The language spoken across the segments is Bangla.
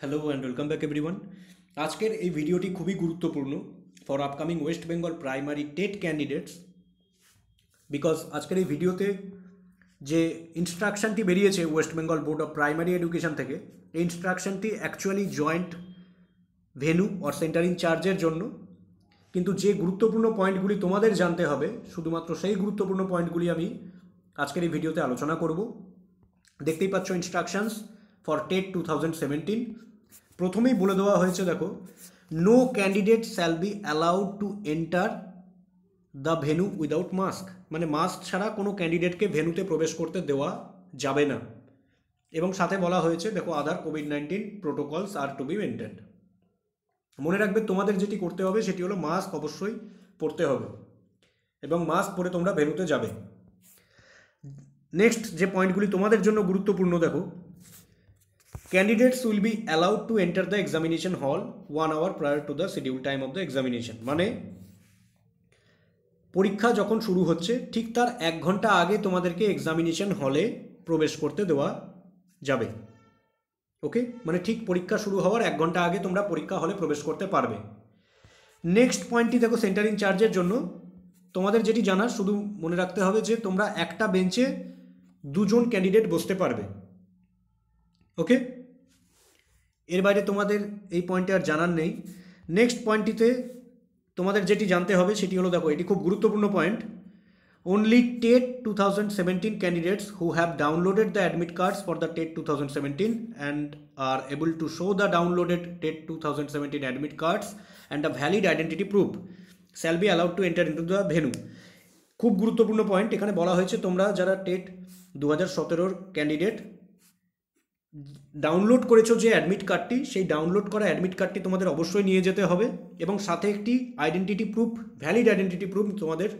Hello and welcome back everyone আজকের এই ভিডিওটি খুবই গুরুত্বপূর্ণ for upcoming West Bengal primary TET candidates because আজকের এই ভিডিওতে যে ইনস্ট্রাকশানটি বেরিয়েছে West Bengal board of primary education থেকে এই ইনস্ট্রাকশানটি actually joint venue or centre ইনচার্জের জন্য কিন্তু যে গুরুত্বপূর্ণ পয়েন্টগুলি তোমাদের জানতে হবে শুধুমাত্র সেই গুরুত্বপূর্ণ পয়েন্টগুলি আমি আজকের এই ভিডিওতে আলোচনা করব দেখতেই পাচ্ছ instructions for TET two thousand seventeen প্রথমেই বলে দেওয়া হয়েছে দেখো no candidate shall be allowed to enter the venue without mask মানে মাস্ক ছাড়া কোনো ক্যান্ডিডেটকে ভেনুতে প্রবেশ করতে দেওয়া যাবে না এবং সাথে বলা হয়েছে দেখো other COVID nineteen protocols are to be maintained মনে রাখবে তোমাদের যেটি করতে হবে সেটি হলো মাস্ক অবশ্যই পরতে হবে এবং মাস্ক পরে তোমরা ভেনুতে যাবে নেক্সট যে পয়েন্টগুলি তোমাদের জন্য গুরুত্বপূর্ণ দেখো candidates will be allowed to enter the examination hall one hour prior to the schedule time of the examination মানে পরীক্ষা যখন শুরু হচ্ছে ঠিক তার এক ঘন্টা আগে তোমাদেরকে এক্সামিনেশন হলে প্রবেশ করতে দেওয়া যাবে ওকে মানে ঠিক পরীক্ষা শুরু হওয়ার এক ঘন্টা আগে তোমরা পরীক্ষা হলে প্রবেশ করতে পারবে নেক্সট পয়েন্টটি দেখো সেন্টারিং চার্জের জন্য তোমাদের যেটি জানার শুধু মনে রাখতে হবে যে তোমরা একটা বেঞ্চে দুজন ক্যান্ডিডেট বসতে পারবে ওকে এর বাইরে তোমাদের এই পয়েন্টে আর জানার নেই নেক্সট পয়েন্টটিতে তোমাদের যেটি জানতে হবে সেটি হলো দেখো এটি খুব গুরুত্বপূর্ণ point only TET 2017 candidates who have downloaded the admit cards for the TET 2017 and are able to show the downloaded TET 2017 admit cards and a valid identity proof shall be allowed to enter into the venue খুব গুরুত্বপূর্ণ পয়েন্ট এখানে বলা হয়েছে তোমরা যারা টেট দু হাজার সতেরোর ক্যান্ডিডেট ডাউনলোড করেছো যে অ্যাডমিট কার্ডটি সেই ডাউনলোড করা অ্যাডমিট কার্ডটি তোমাদের অবশ্যই নিয়ে যেতে হবে এবং সাথে একটি identity proof valid identity proof তোমাদের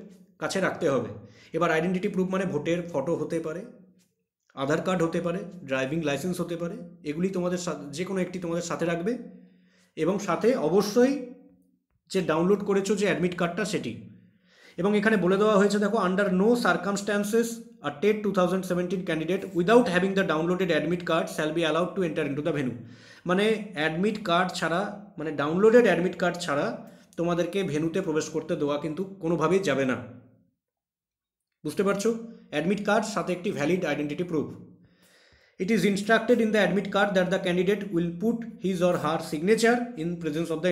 কাছে রাখতে হবে এবার আইডেন্টিটি প্রুফ মানে ভোটের ফটো হতে পারে আধার কার্ড হতে পারে ড্রাইভিং লাইসেন্স হতে পারে এগুলি তোমাদের যে কোনো একটি তোমাদের সাথে রাখবে এবং সাথে অবশ্যই যে ডাউনলোড করেছো যে অ্যাডমিট কার্ডটা সেটি এবং এখানে বলে দেওয়া হয়েছে দেখো under no circumstances are TET two thousand seventeen candidate without having the downloaded admit card shall be allowed to enter into the venue মানে অ্যাডমিট কার্ড ছাড়া মানে ডাউনলোডেড অ্যাডমিট কার্ড ছাড়া তোমাদেরকে ভেনুতে প্রবেশ করতে দেওয়া কিন্তু কোনোভাবেই যাবে না বুঝতে পারছো অ্যাডমিট কার্ড সাথে একটি valid identity proof It is instructed in the admit card that the candidate will put his or her signature in presence of the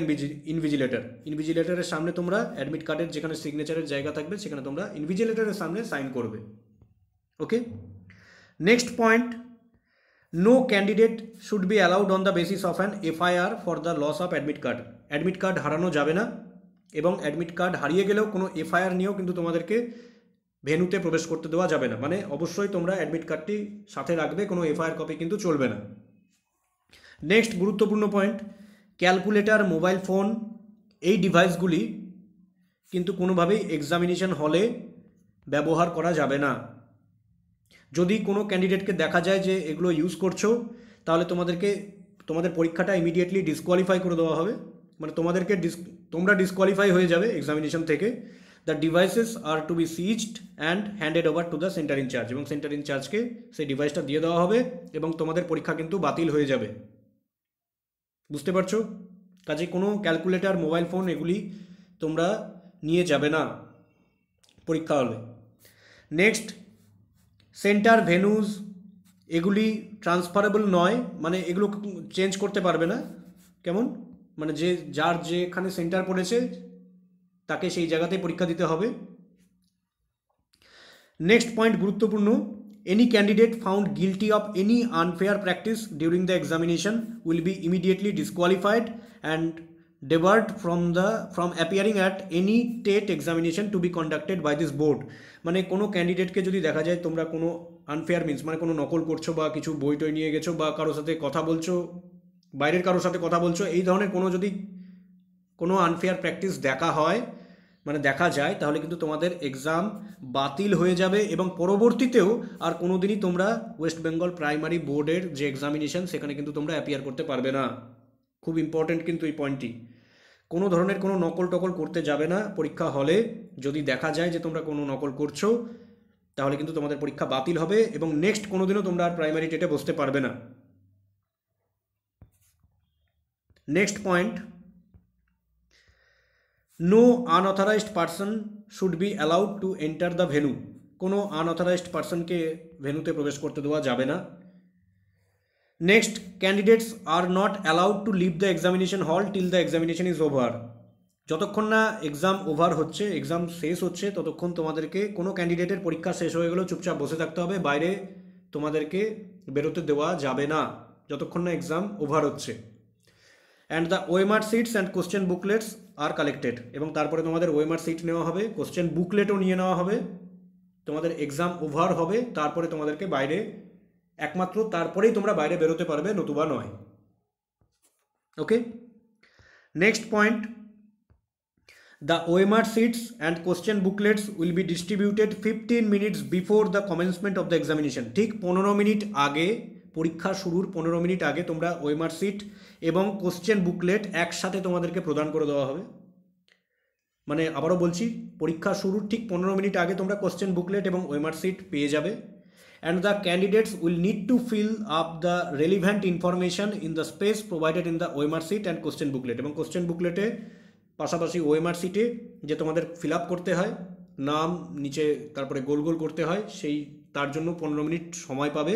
invigilator. Invigilator এর সামনে তোমরা অ্যাডমিট কার্ডের যেখানে সিগনেচারের জায়গা থাকবে সেখানে তোমরা ইনভিজিলেটরের সামনে সাইন করবে okay next point no candidate should be allowed on the basis of an FIR for the loss of admit card admit card হারানো যাবে না এবং অ্যাডমিট কার্ড হারিয়ে গেলেও কোনো এফআইআর নিয়েও কিন্তু তোমাদেরকে ভেনুতে প্রবেশ করতে দেওয়া যাবে না মানে অবশ্যই তোমরা অ্যাডমিট কার্ডটি সাথে রাখবে কোনো এফআইআর কপি কিন্তু চলবে না নেক্সট গুরুত্বপূর্ণ পয়েন্ট ক্যালকুলেটার মোবাইল ফোন এই ডিভাইসগুলি কিন্তু কোনোভাবেই এক্সামিনেশন হলে ব্যবহার করা যাবে না যদি কোনো ক্যান্ডিডেটকে দেখা যায় যে এগুলো ইউজ করছো তাহলে তোমাদেরকে তোমাদের পরীক্ষাটা ইমিডিয়েটলি ডিসকোয়ালিফাই করে দেওয়া হবে মানে তোমাদেরকে ডিস তোমরা ডিসকোয়ালিফাই হয়ে যাবে এক্সামিনেশন থেকে the devices are to be seized and handed over to the centre incharge এবং সেন্টার ইনচার্জকে সেই ডিভাইসটা দিয়ে দেওয়া হবে এবং তোমাদের পরীক্ষা কিন্তু বাতিল হয়ে যাবে বুঝতে পারছো কাজে কোনো ক্যালকুলেটার মোবাইল ফোন এগুলি তোমরা নিয়ে যাবে না পরীক্ষা হলে নেক্সট সেন্টার ভেনুজ এগুলি ট্রান্সফারেবল নয় মানে এগুলো চেঞ্জ করতে পারবে না কেমন মানে যে যার যেখানে সেন্টার পড়েছে তাকে সেই জায়গাতে পরীক্ষা দিতে হবে নেক্সট পয়েন্ট গুরুত্বপূর্ণ any candidate found guilty of any unfair practice during the examination will be immediately disqualified and debarred from the from appearing at any TET examination to be conducted by this board মানে কোনো ক্যান্ডিডেটকে যদি দেখা যায় তোমরা কোনো আনফেয়ার মিনস মানে কোনো নকল করছো বা কিছু বই টই নিয়ে গেছো বা কারোর সাথে কথা বলছো বাইরের কারোর সাথে কথা বলছো এই ধরনের কোনো যদি কোনো আনফেয়ার প্র্যাকটিস দেখা হয় মানে দেখা যায় তাহলে কিন্তু তোমাদের এক্সাম বাতিল হয়ে যাবে এবং পরবর্তীতেও আর কোনো দিনই তোমরা ওয়েস্ট বেঙ্গল প্রাইমারি বোর্ডের যে এক্সামিনেশন সেখানে কিন্তু তোমরা অ্যাপিয়ার করতে পারবে না খুব ইম্পর্টেন্ট কিন্তু এই পয়েন্টটি কোনো ধরনের কোনো নকল টকল করতে যাবে না পরীক্ষা হলে যদি দেখা যায় যে তোমরা কোনো নকল করছো তাহলে কিন্তু তোমাদের পরীক্ষা বাতিল হবে এবং নেক্সট কোনো দিনও তোমরা আর প্রাইমারি ডেটে বসতে পারবে না next point no unauthorised person should be allowed to enter the venue কোনো আনঅথরাইজড পার্সনকে ভেনুতে প্রবেশ করতে দেওয়া যাবে না next candidates are not allowed to leave the examination hall till the examination is over যতক্ষণ না এক্সাম ওভার হচ্ছে এক্সাম শেষ হচ্ছে ততক্ষণ তোমাদেরকে কোনো ক্যান্ডিডেটের পরীক্ষা শেষ হয়ে গেলেও চুপচাপ বসে থাকতে হবে বাইরে তোমাদেরকে বেরোতে দেওয়া যাবে না যতক্ষণ না এক্সাম ওভার হচ্ছে and the OMR sheets and question booklets are collected এবং তারপরে তোমাদের ওয়েমার সিট নেওয়া হবে কোশ্চেন বুকলেটও নিয়ে নেওয়া হবে তোমাদের এক্সাম ওভার হবে তারপরে তোমাদেরকে বাইরে একমাত্র তারপরেই তোমরা বাইরে বেরোতে পারবে নতুবা নয় okay next point the OMR sheets and question booklets will be distributed fifteen minutes before the commencement of the examination ঠিক পনেরো মিনিট আগে পরীক্ষা শুরুর পনেরো মিনিট আগে তোমরা ওয়েমার সিট এবং কোশ্চেন বুকলেট একসাথে তোমাদেরকে প্রদান করে দেওয়া হবে মানে আবারও বলছি পরীক্ষা শুরুর ঠিক পনেরো মিনিট আগে তোমরা কোশ্চেন বুকলেট এবং ওয়েমার সিট পেয়ে যাবে and the candidates will need to fill up the relevant information in the space provided in the OMR sheet and question booklet এবং কোশ্চেন বুকলেটে পাশাপাশি ওয়েমার্কশিটে সিটে যে তোমাদের ফিল আপ করতে হয় নাম নিচে তারপরে গোল গোল করতে হয় সেই তার জন্য পনেরো মিনিট সময় পাবে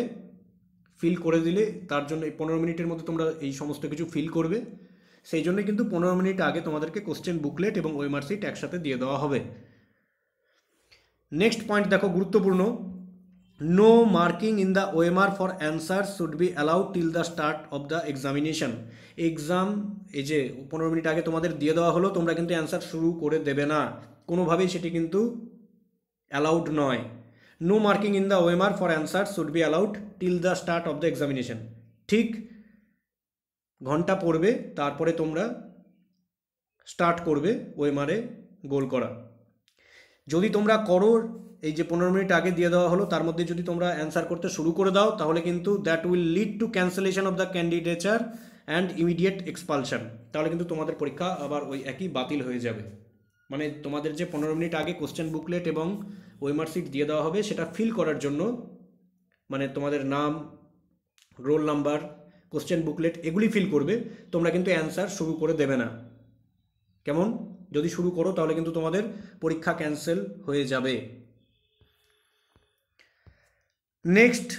ফিল করে দিলে তার জন্য এই পনেরো মিনিটের মধ্যে তোমরা এই সমস্ত কিছু ফিল করবে সেই জন্য কিন্তু পনেরো মিনিট আগে তোমাদেরকে কোশ্চেন বুকলেট এবং ওয়েমার সিট একসাথে দিয়ে দেওয়া হবে নেক্সট পয়েন্ট দেখো গুরুত্বপূর্ণ no marking in the OMR for answer should be allowed till the start of the examination exam এই যে পনেরো মিনিট আগে তোমাদের দিয়ে দেওয়া হলো তোমরা কিন্তু অ্যান্সার শুরু করে দেবে না কোনোভাবেই সেটি কিন্তু অ্যালাউড নয় no marking in the OMR for answer should be allowed till the start of the examination ঠিক ঘন্টা পড়বে তারপরে তোমরা স্টার্ট করবে ওয়েমারে গোল করা যদি তোমরা করো এই যে পনেরো মিনিট আগে দিয়ে দেওয়া হলো তার মধ্যে যদি তোমরা অ্যান্সার করতে শুরু করে দাও তাহলে কিন্তু that will lead to cancellation of the candidature and immediate expulsion তাহলে কিন্তু তোমাদের পরীক্ষা আবার ওই একই বাতিল হয়ে যাবে মানে তোমাদের যে পনেরো মিনিট আগে কোশ্চেন বুকলেট এবং ওয়েমার সিট দিয়ে দেওয়া হবে সেটা ফিল করার জন্য মানে তোমাদের নাম রোল নাম্বার কোশ্চেন বুকলেট এগুলি ফিল করবে তোমরা কিন্তু অ্যান্সার শুরু করে দেবে না কেমন যদি শুরু করো তাহলে কিন্তু তোমাদের পরীক্ষা ক্যান্সেল হয়ে যাবে next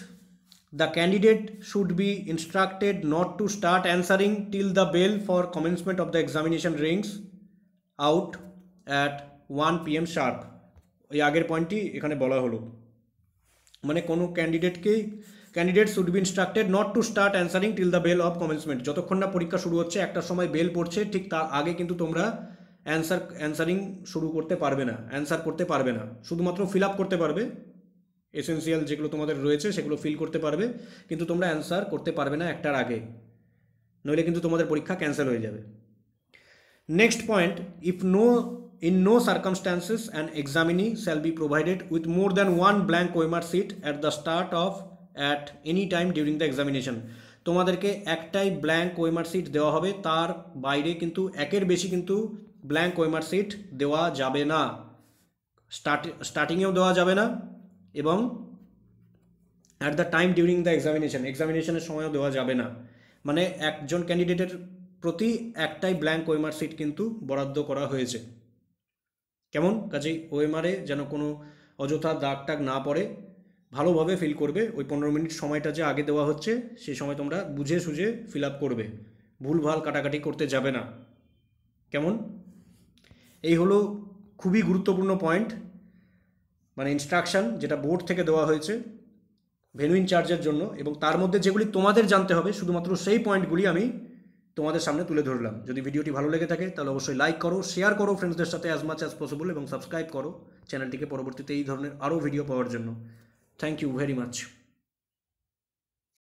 the candidate should be instructed not to start answering till the bell for commencement of the examination rings out at one P M sharp ওই আগের পয়েন্টটি এখানে বলা হলো মানে কোনো ক্যান্ডিডেটকেই candidate should be instructed not to start answering till the bell of commencement যতক্ষণ না পরীক্ষা শুরু হচ্ছে একটা সময় বেল পড়ছে ঠিক তার আগে কিন্তু তোমরা অ্যান্সার অ্যান্সারিং শুরু করতে পারবে না অ্যান্সার করতে পারবে না শুধুমাত্র ফিল আপ করতে পারবে এসেন্সিয়াল যেগুলো তোমাদের রয়েছে সেগুলো ফিল করতে পারবে কিন্তু তোমরা অ্যান্সার করতে পারবে না একটার আগে নইলে কিন্তু তোমাদের পরীক্ষা ক্যান্সেল হয়ে যাবে next point if no in no circumstances an examinee shall be provided with more than one blank OMR seat at the start of at any time during the examination তোমাদেরকে একটাই ব্ল্যাঙ্ক ওয়েমার সিট দেওয়া হবে তার বাইরে কিন্তু একের বেশি কিন্তু ব্ল্যাঙ্ক ওয়েমার সিট দেওয়া যাবে না স্টার্ট স্টার্টিংয়েও দেওয়া যাবে না এবং at the time during the examination এক্সামিনেশনের সময়ও দেওয়া যাবে না মানে একজন ক্যান্ডিডেটের প্রতি একটাই ব্ল্যাঙ্ক ওয়েমার সিট কিন্তু বরাদ্দ করা হয়েছে কেমন কাজেই ওএমআরে যেন কোনো অযথা দাগ টাগ না পড়ে ভালোভাবে ফিল করবে ওই পনেরো মিনিট সময়টা যে আগে দেওয়া হচ্ছে সেই সময় তোমরা বুঝে সুঝে ফিল আপ করবে ভুলভাল কাটাকাটি করতে যাবে না কেমন এই হলো খুবই গুরুত্বপূর্ণ পয়েন্ট মানে ইনস্ট্রাকশান যেটা বোর্ড থেকে দেওয়া হয়েছে ভেনুইন চার্জের জন্য এবং তার মধ্যে যেগুলি তোমাদের জানতে হবে শুধুমাত্র সেই পয়েন্টগুলি আমি তোমাদের সামনে তুলে ধরলাম যদি ভিডিওটি ভালো লেগে থাকে তাহলে অবশ্যই লাইক করো শেয়ার করো ফ্রেন্ডসদের সাথে অ্যাজ মাচ অ্যাজ পসিবল এবং সাবস্ক্রাইব করো চ্যানেলটিকে পরবর্তীতে এই ধরনের আরও ভিডিও পাওয়ার জন্য থ্যাংক ইউ ভেরি মাচ